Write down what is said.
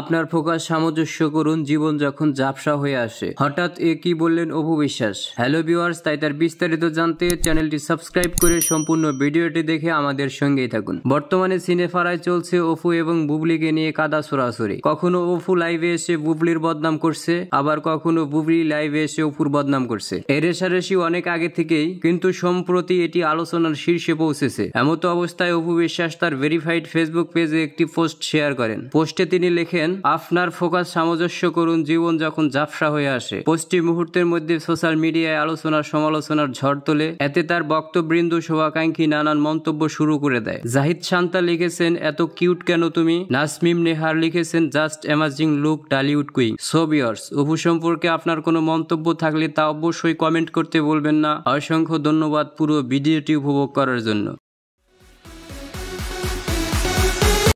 আপনার ফোকাস সামঞ্জস্য করুন জীবন যখন ঝাপসা হয়ে আসে হঠাৎ এ কি বললেন অভু বিশ্বাস হ্যালো ভিউয়ার্স তাই তার বিস্তারিত জানতে চ্যানেলটি সাবস্ক্রাইব করে সম্পূর্ণ ভিডিওটি দেখে আমাদের সঙ্গেই থাকুন বর্তমানে সিনেফারায় চলছে অফু এবং বুবলিকে নিয়ে কাদা সরাসরি কখনো অফু লাইভে এসে বুবলির বদনাম করছে আবার কখনো বুবলি লাইভে এসে অফুর বদনাম করছে এ রেশারেশি অনেক আগে থেকেই কিন্তু সম্প্রতি এটি আলোচনার শীর্ষে পৌঁছেছে এমতো অবস্থায় অভু বিশ্বাস তার ভেরিফাইড ফেসবুক পেজে একটি পোস্ট শেয়ার করেন পোস্টে তিনি লেখেন রাখেন আপনার ফোকাস সামঞ্জস্য করুন জীবন যখন ঝাপসা হয়ে আসে পোস্টটি মুহূর্তের মধ্যে সোশ্যাল মিডিয়ায় আলোচনার সমালোচনার ঝড় তোলে এতে তার বক্তবৃন্দ শোভাকাঙ্ক্ষী নানান মন্তব্য শুরু করে দেয় জাহিদ শান্তা লিখেছেন এত কিউট কেন তুমি নাসমিম নেহার লিখেছেন just amazing look Tollywood queen সোবিয়ার্স অভু সম্পর্কে আপনার কোনো মন্তব্য থাকলে তা অবশ্যই কমেন্ট করতে বলবেন না অসংখ্য ধন্যবাদ পুরো ভিডিওটি উপভোগ করার জন্য